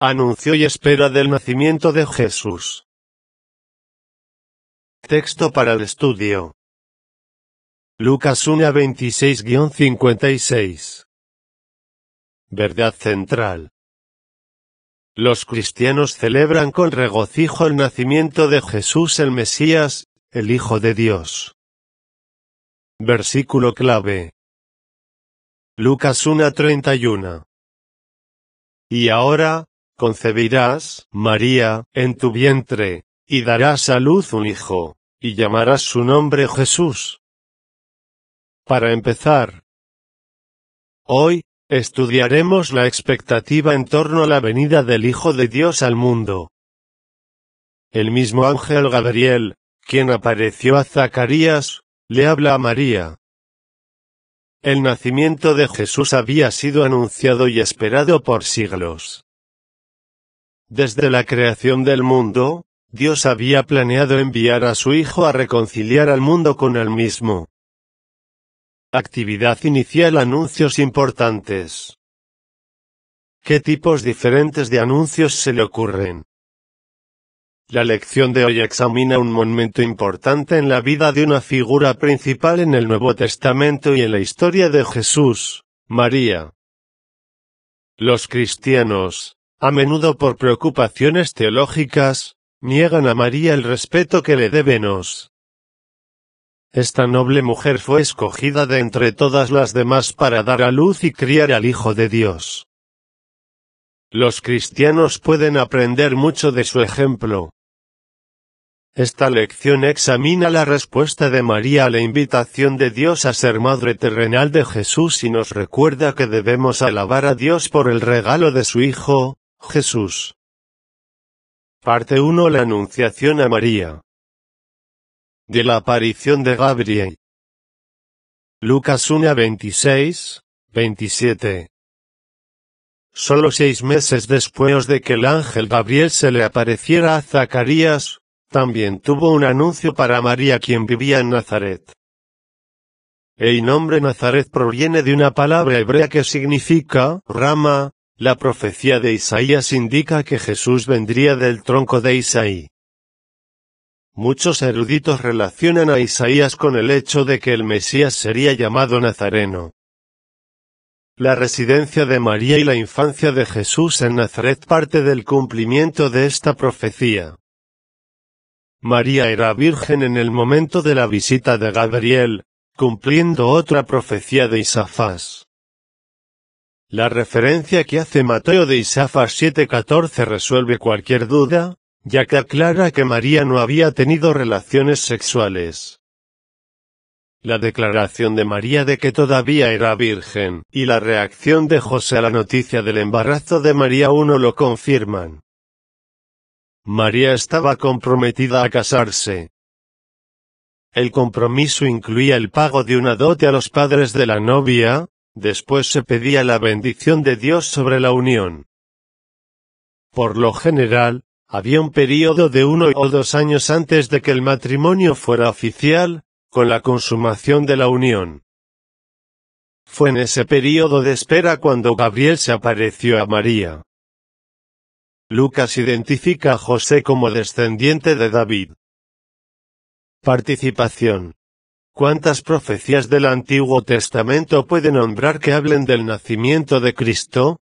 Anuncio y espera del nacimiento de Jesús. Texto para el estudio. Lucas 1 26-56. Verdad central. Los cristianos celebran con regocijo el nacimiento de Jesús el Mesías, el Hijo de Dios. Versículo clave. Lucas 1:31. Y ahora, Concebirás, María, en tu vientre, y darás a luz un hijo, y llamarás su nombre Jesús. Para empezar, hoy, estudiaremos la expectativa en torno a la venida del Hijo de Dios al mundo. El mismo ángel Gabriel, quien apareció a Zacarías, le habla a María. El nacimiento de Jesús había sido anunciado y esperado por siglos. Desde la creación del mundo, Dios había planeado enviar a su Hijo a reconciliar al mundo con él mismo. Actividad inicial Anuncios importantes. ¿Qué tipos diferentes de anuncios se le ocurren? La lección de hoy examina un momento importante en la vida de una figura principal en el Nuevo Testamento y en la historia de Jesús, María. Los cristianos, a menudo por preocupaciones teológicas, niegan a María el respeto que le debemos. Esta noble mujer fue escogida de entre todas las demás para dar a luz y criar al Hijo de Dios. Los cristianos pueden aprender mucho de su ejemplo. Esta lección examina la respuesta de María a la invitación de Dios a ser madre terrenal de Jesús y nos recuerda que debemos alabar a Dios por el regalo de su Hijo, Jesús. Parte 1 La Anunciación a María. De la aparición de Gabriel. Lucas 126 27. Solo seis meses después de que el ángel Gabriel se le apareciera a Zacarías, también tuvo un anuncio para María quien vivía en Nazaret. El nombre Nazaret proviene de una palabra hebrea que significa rama, la profecía de Isaías indica que Jesús vendría del tronco de Isaí. Muchos eruditos relacionan a Isaías con el hecho de que el Mesías sería llamado Nazareno. La residencia de María y la infancia de Jesús en Nazaret parte del cumplimiento de esta profecía. María era virgen en el momento de la visita de Gabriel, cumpliendo otra profecía de Isafás. La referencia que hace Mateo de Isaías 7:14 resuelve cualquier duda, ya que aclara que María no había tenido relaciones sexuales. La declaración de María de que todavía era virgen, y la reacción de José a la noticia del embarazo de María I lo confirman. María estaba comprometida a casarse. El compromiso incluía el pago de una dote a los padres de la novia, Después se pedía la bendición de Dios sobre la unión. Por lo general, había un período de uno o dos años antes de que el matrimonio fuera oficial, con la consumación de la unión. Fue en ese período de espera cuando Gabriel se apareció a María. Lucas identifica a José como descendiente de David. Participación. ¿Cuántas profecías del Antiguo Testamento puede nombrar que hablen del nacimiento de Cristo?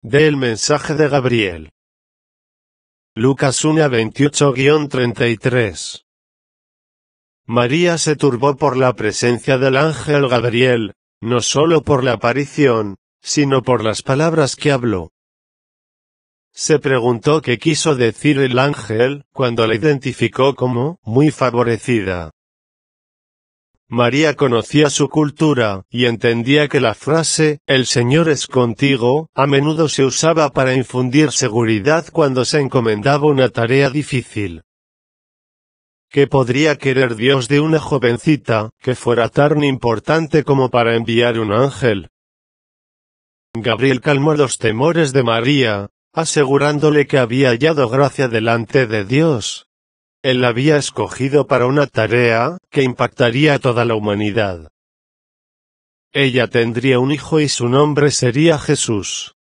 Del el mensaje de Gabriel. Lucas 28 33 María se turbó por la presencia del ángel Gabriel, no sólo por la aparición, sino por las palabras que habló. Se preguntó qué quiso decir el ángel cuando la identificó como muy favorecida. María conocía su cultura, y entendía que la frase, el Señor es contigo, a menudo se usaba para infundir seguridad cuando se encomendaba una tarea difícil. ¿Qué podría querer Dios de una jovencita, que fuera tan importante como para enviar un ángel? Gabriel calmó los temores de María, asegurándole que había hallado gracia delante de Dios, él la había escogido para una tarea, que impactaría a toda la humanidad. Ella tendría un hijo y su nombre sería Jesús.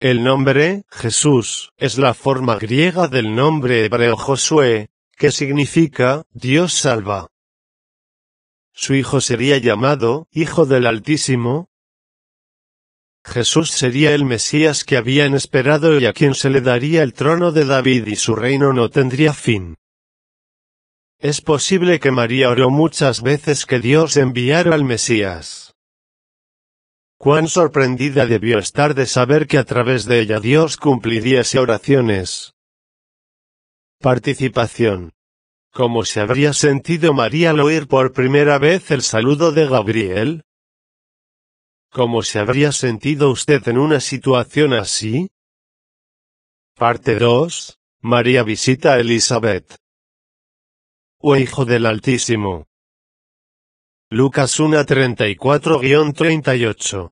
El nombre, Jesús, es la forma griega del nombre hebreo Josué, que significa, Dios salva. Su hijo sería llamado, Hijo del Altísimo, Jesús sería el Mesías que habían esperado y a quien se le daría el trono de David y su reino no tendría fin. Es posible que María oró muchas veces que Dios enviara al Mesías. Cuán sorprendida debió estar de saber que a través de ella Dios cumpliría esas oraciones. Participación. ¿Cómo se habría sentido María al oír por primera vez el saludo de Gabriel? ¿Cómo se habría sentido usted en una situación así? Parte 2. María visita a Elizabeth. O Hijo del Altísimo. Lucas 1.34-38.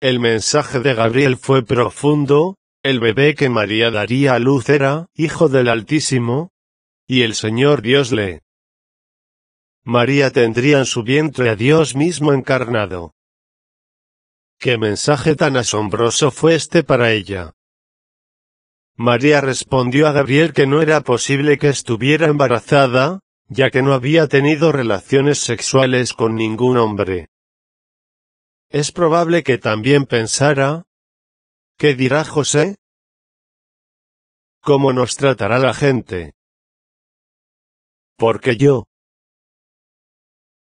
El mensaje de Gabriel fue profundo, el bebé que María daría a luz era, Hijo del Altísimo, y el Señor Dios le. María tendría en su vientre a Dios mismo encarnado. ¿Qué mensaje tan asombroso fue este para ella? María respondió a Gabriel que no era posible que estuviera embarazada, ya que no había tenido relaciones sexuales con ningún hombre. Es probable que también pensara, ¿qué dirá José? ¿Cómo nos tratará la gente? Porque yo.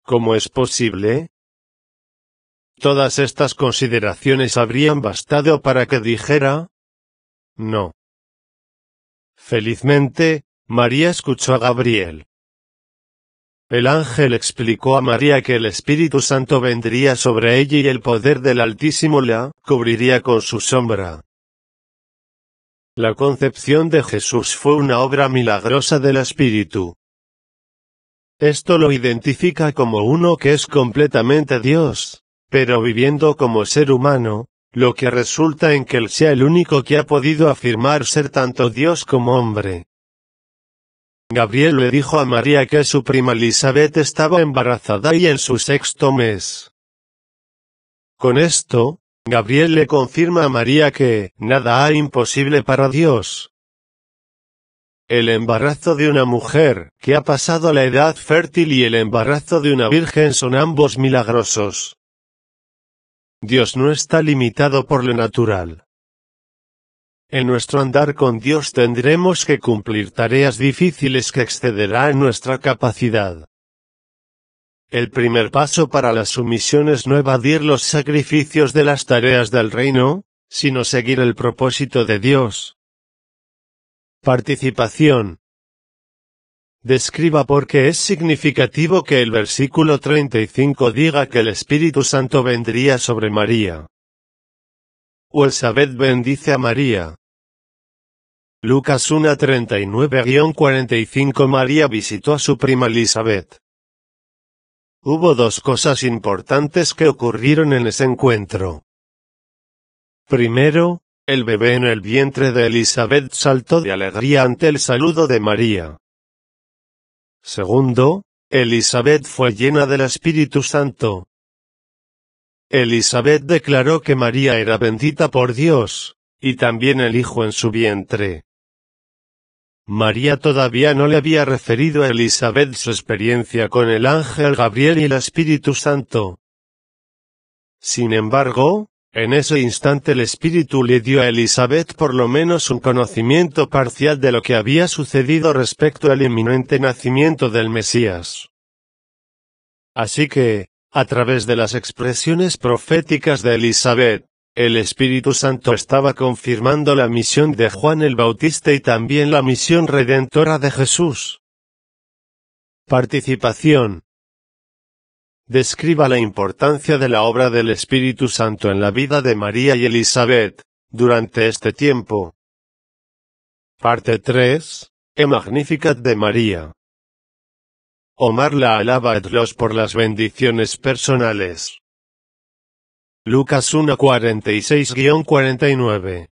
¿Cómo es posible? Todas estas consideraciones habrían bastado para que dijera no. Felizmente, María escuchó a Gabriel. El ángel explicó a María que el Espíritu Santo vendría sobre ella y el poder del Altísimo la cubriría con su sombra. La concepción de Jesús fue una obra milagrosa del Espíritu. Esto lo identifica como uno que es completamente Dios, pero viviendo como ser humano, lo que resulta en que él sea el único que ha podido afirmar ser tanto Dios como hombre. Gabriel le dijo a María que su prima Elizabeth estaba embarazada y en su sexto mes. Con esto, Gabriel le confirma a María que, nada hay imposible para Dios. El embarazo de una mujer, que ha pasado la edad fértil y el embarazo de una virgen son ambos milagrosos. Dios no está limitado por lo natural. En nuestro andar con Dios tendremos que cumplir tareas difíciles que excederán nuestra capacidad. El primer paso para la sumisión es no evadir los sacrificios de las tareas del reino, sino seguir el propósito de Dios. Participación, describa porque es significativo que el versículo 35 diga que el Espíritu Santo vendría sobre María. O bendice a María. Lucas 1:39-45 María visitó a su prima Elizabeth. Hubo dos cosas importantes que ocurrieron en ese encuentro. Primero, el bebé en el vientre de Elizabeth saltó de alegría ante el saludo de María. Segundo, Elizabeth fue llena del Espíritu Santo. Elizabeth declaró que María era bendita por Dios, y también el Hijo en su vientre. María todavía no le había referido a Elizabeth su experiencia con el ángel Gabriel y el Espíritu Santo. Sin embargo, en ese instante el espíritu le dio a Elizabeth por lo menos un conocimiento parcial de lo que había sucedido respecto al inminente nacimiento del Mesías. Así que, a través de las expresiones proféticas de Elizabeth, el Espíritu Santo estaba confirmando la misión de Juan el Bautista y también la misión redentora de Jesús. Participación, describa la importancia de la obra del Espíritu Santo en la vida de María y Elizabeth, durante este tiempo. Parte 3. E Magnificat de María. Omar la alaba a Dios por las bendiciones personales. Lucas 1:46-49.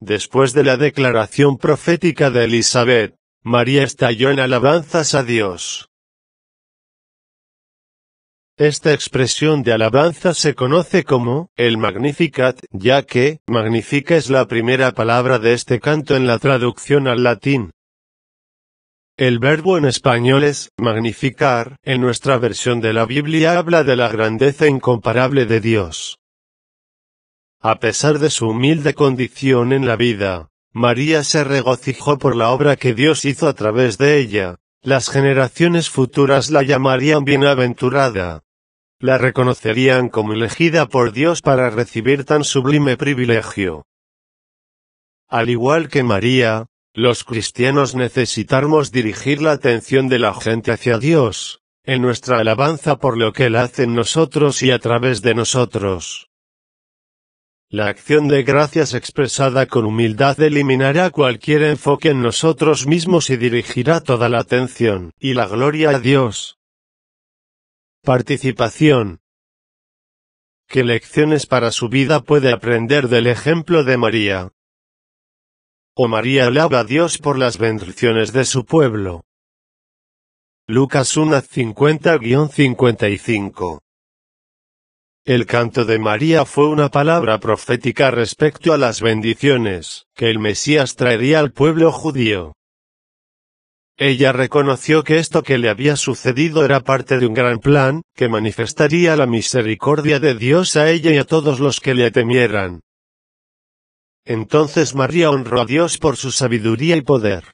Después de la declaración profética de Elizabeth, María estalló en alabanzas a Dios. Esta expresión de alabanza se conoce como el Magnificat, ya que magnifica es la primera palabra de este canto en la traducción al latín. El verbo en español es magnificar, en nuestra versión de la Biblia habla de la grandeza incomparable de Dios. A pesar de su humilde condición en la vida, María se regocijó por la obra que Dios hizo a través de ella. Las generaciones futuras la llamarían bienaventurada la reconocerían como elegida por Dios para recibir tan sublime privilegio. Al igual que María, los cristianos necesitamos dirigir la atención de la gente hacia Dios, en nuestra alabanza por lo que Él hace en nosotros y a través de nosotros. La acción de gracias expresada con humildad eliminará cualquier enfoque en nosotros mismos y dirigirá toda la atención y la gloria a Dios. Participación. ¿Qué lecciones para su vida puede aprender del ejemplo de María? O María alaba a Dios por las bendiciones de su pueblo. Lucas 1.50-55 El canto de María fue una palabra profética respecto a las bendiciones que el Mesías traería al pueblo judío. Ella reconoció que esto que le había sucedido era parte de un gran plan, que manifestaría la misericordia de Dios a ella y a todos los que le temieran. Entonces María honró a Dios por su sabiduría y poder.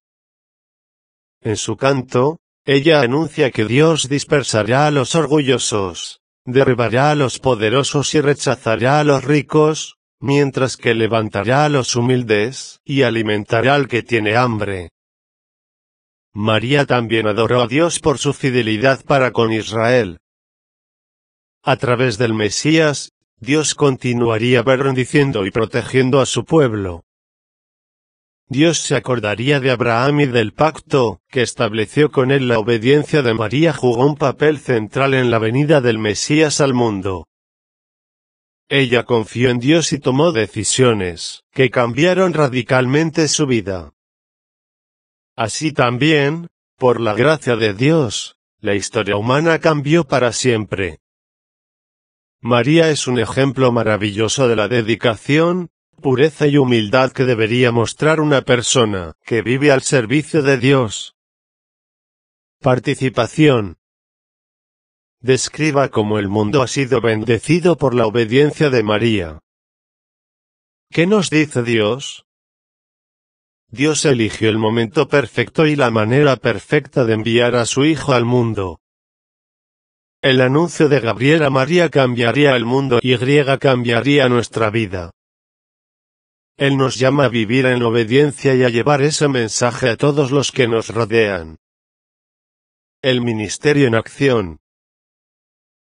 En su canto, ella anuncia que Dios dispersará a los orgullosos, derribará a los poderosos y rechazará a los ricos, mientras que levantará a los humildes, y alimentará al que tiene hambre. María también adoró a Dios por su fidelidad para con Israel. A través del Mesías, Dios continuaría bendiciendo y protegiendo a su pueblo. Dios se acordaría de Abraham y del pacto, que estableció con él la obediencia de María jugó un papel central en la venida del Mesías al mundo. Ella confió en Dios y tomó decisiones, que cambiaron radicalmente su vida. Así también, por la gracia de Dios, la historia humana cambió para siempre. María es un ejemplo maravilloso de la dedicación, pureza y humildad que debería mostrar una persona que vive al servicio de Dios. Participación. Describa cómo el mundo ha sido bendecido por la obediencia de María. ¿Qué nos dice Dios? Dios eligió el momento perfecto y la manera perfecta de enviar a su Hijo al mundo. El anuncio de Gabriela María cambiaría el mundo y griega cambiaría nuestra vida. Él nos llama a vivir en obediencia y a llevar ese mensaje a todos los que nos rodean. El ministerio en acción.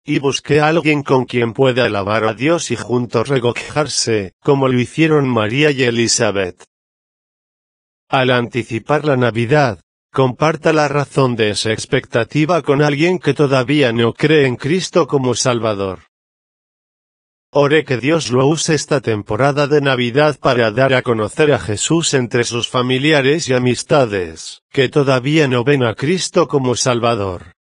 Y busque a alguien con quien pueda alabar a Dios y juntos regocijarse, como lo hicieron María y Elizabeth. Al anticipar la Navidad, comparta la razón de esa expectativa con alguien que todavía no cree en Cristo como Salvador. Ore que Dios lo use esta temporada de Navidad para dar a conocer a Jesús entre sus familiares y amistades, que todavía no ven a Cristo como Salvador.